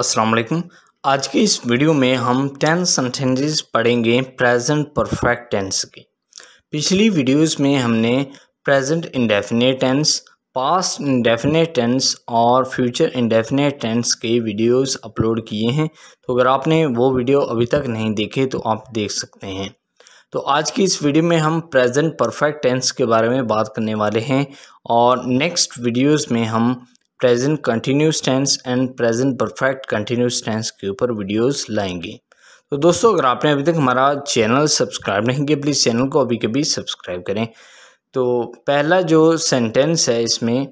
अस्सलाम वालेकुम आज के इस वीडियो में हम टेंस सेंटेंसेस पढ़ेंगे प्रेजेंट परफेक्ट टेंस की पिछली वीडियोस में हमने present indefinite tense past indefinite tense और फ्यूचर इंडेफिनेट टेंस के वीडियोस अपलोड किए हैं तो अगर आपने वो वीडियो अभी तक नहीं देखे तो आप देख सकते हैं तो आज की इस वीडियो में हम प्रेजेंट परफेक्ट टेंस के बारे में बात करने वाले हैं और नेक्स्ट वीडियोस में हम present continuous tense and present perfect continuous tense के ऊपर वीडियोस लाएंगे तो दोस्तों अगर आपने अभी तक हमारा चैनल सब्सक्राइब नहीं किया प्लीज़ चैनल को अभी कभी सब्सक्राइब करें तो पहला जो सेंटेंस है इसमें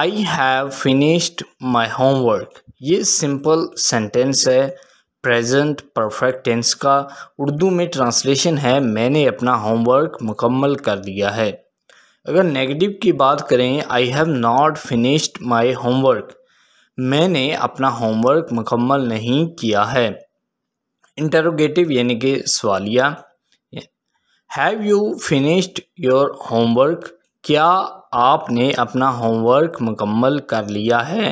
I have finished my homework ये सिंपल सेंटेंस है प्रेजेंट परफेक्ट टेंस का उर्दू में ट्रांसलेशन है मैंने अपना होमवर्क मुकम्मल कर दिया है अगर नेगेटिव की बात करें I have not finished my homework मैंने अपना होमवर्क मुकम्मल नहीं किया है इंटरोगेटिव यानी कि सवालिया have you finished your homework क्या आपने अपना होमवर्क मुकम्मल कर लिया है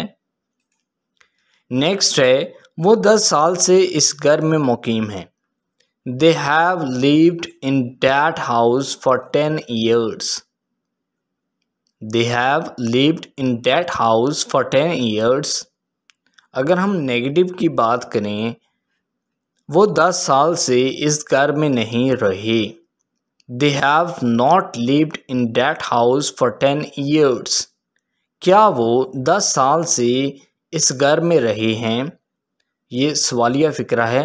नेक्स्ट है वो दस साल से इस घर में मुकीम है they have lived in that house for ten years they have lived in that house for ten years अगर हम नेगेटिव की बात करें वो दस साल से इस घर में नहीं रहे they have not lived in that house for ten years क्या वो दस साल से इस घर में रहे हैं ये सवालिया फ़िक्रा है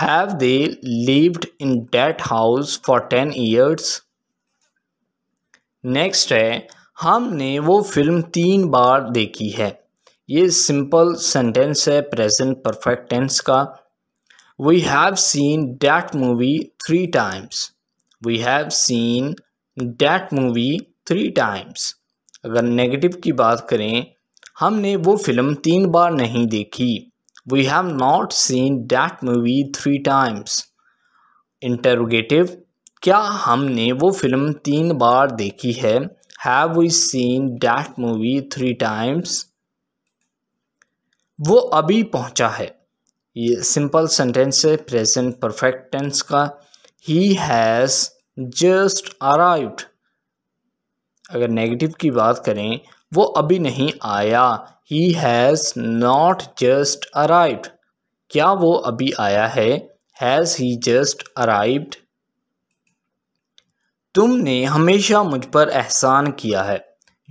have they lived in that house for ten years next है हमने वो फिल्म तीन बार देखी है ये सिंपल सेंटेंस है प्रेजेंट परफेक्ट टेंस का we have seen that movie three times we have seen that movie three times अगर नेगेटिव की बात करें हमने वो फिल्म तीन बार नहीं देखी we have not seen that movie three times interrogative क्या हमने वो फिल्म तीन बार देखी है have we seen that movie three times वो अभी पहुंचा है ये सिंपल सेंटेंस है प्रेजेंट परफेक्ट टेंस का ही हैज़ जस्ट अराइव्ड अगर नेगेटिव की बात करें वो अभी नहीं आया he has not just arrived क्या वो अभी आया है हैज़ ही जस्ट अराइव्ड तुमने हमेशा मुझ पर एहसान किया है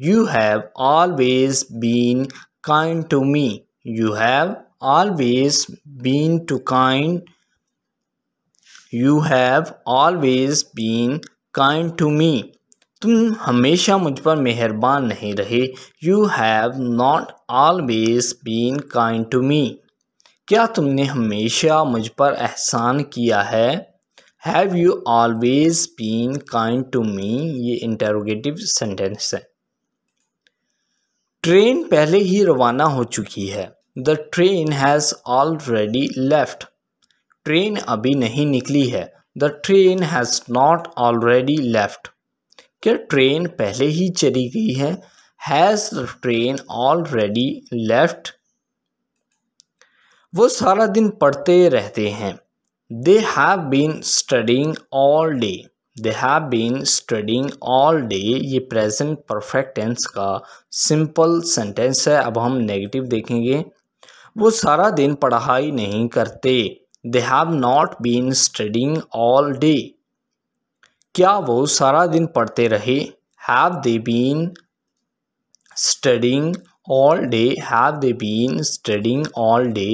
you have always been kind to me you have always been too kind you have always been kind to me तुम हमेशा मुझ पर मेहरबान नहीं रहे you have not always been kind to me क्या तुमने हमेशा मुझ पर एहसान किया है have you always been kind to me ये इंटरोगेटिव सेंटेंस है ट्रेन पहले ही रवाना हो चुकी है the train has already left train अभी नहीं निकली है the train has not already left क्या ट्रेन पहले ही चली गई है has the train already left वो सारा दिन पढ़ते रहते हैं they have been studying all day they have been studying all day ये present perfect tense का simple sentence है अब हम negative देखेंगे वो सारा दिन पढ़ाई नहीं करते they have not been studying all day क्या वो सारा दिन पढ़ते रहे have they been studying all day have they been studying all day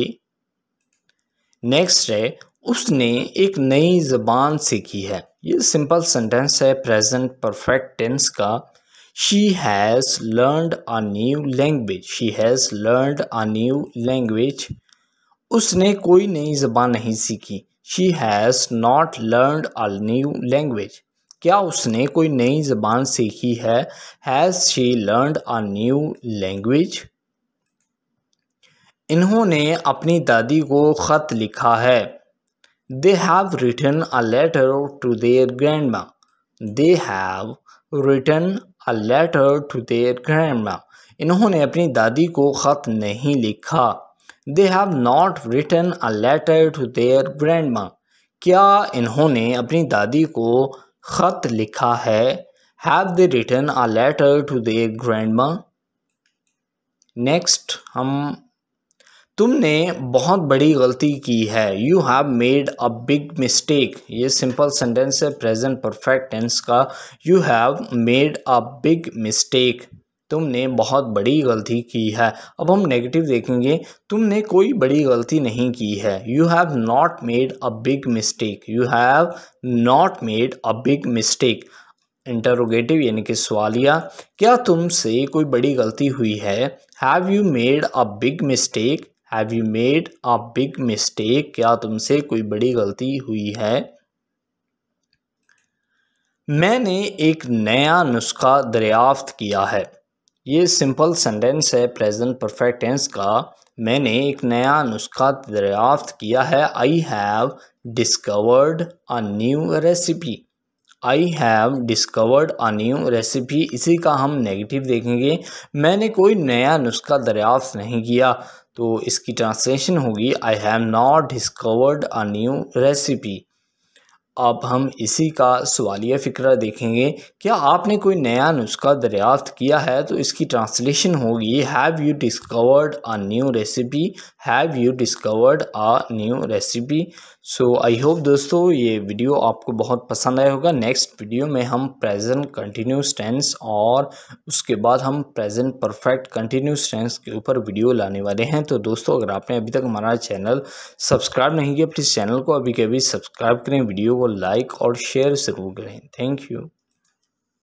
next है उसने एक नई ज़बान सीखी है ये सिंपल सेंटेंस है प्रेजेंट परफेक्ट टेंस का she has learn a new language she has learned a new language उसने कोई नई ज़बान नहीं सीखी she has not learned a new language क्या उसने कोई नई ज़बान सीखी है has she learn a new language इन्होंने अपनी दादी को ख़त लिखा है They have written a letter to their grandma. They have written a letter to their grandma. इन्होंने अपनी दादी को ख़त नहीं लिखा They have not written a letter to their grandma. क्या इन्होंने अपनी दादी को ख़त लिखा है Have they written a letter to their grandma? Next हम तुमने बहुत बड़ी गलती की है you have made a big mistake ये सिंपल सेंटेंस है प्रेजेंट परफेक्ट टेंस का you have made a big mistake तुमने बहुत बड़ी गलती की है अब हम नेगेटिव देखेंगे तुमने कोई बड़ी गलती नहीं की है you have not made a big mistake you have not made a big mistake interrogative यानी कि सवालिया क्या तुमसे कोई बड़ी गलती हुई है have you made a big mistake have you made a big mistake क्या तुमसे कोई बड़ी गलती हुई है मैंने एक नया नुस्खा दरियाफ्त किया है ये सिंपल सेंटेंस है प्रेजेंट परफेक्ट टेंस का मैंने एक नया नुस्खा दरियाफ्त किया है I have discovered a new recipe I have discovered a new recipe इसी का हम नेगेटिव देखेंगे मैंने कोई नया नुस्खा दरियाफ्त नहीं किया तो इसकी ट्रांसलेशन होगी I have not discovered a new recipe अब हम इसी का सवालिया फ़िक्रा देखेंगे क्या आपने कोई नया नुस्खा दरियाफ्त किया है तो इसकी ट्रांसलेशन होगी have you discovered a new recipe have you discovered a new recipe so I hope दोस्तों ये वीडियो आपको बहुत पसंद आया होगा नेक्स्ट वीडियो में हम प्रेजेंट कंटिन्यूस टेंस और उसके बाद हम प्रेजेंट परफेक्ट कंटिन्यूस टेंस के ऊपर वीडियो लाने वाले हैं तो दोस्तों अगर आपने अभी तक हमारा चैनल सब्सक्राइब नहीं किया प्लीज़ चैनल को अभी के अभी सब्सक्राइब करें वीडियो को लाइक और शेयर ज़रूर करें थैंक यू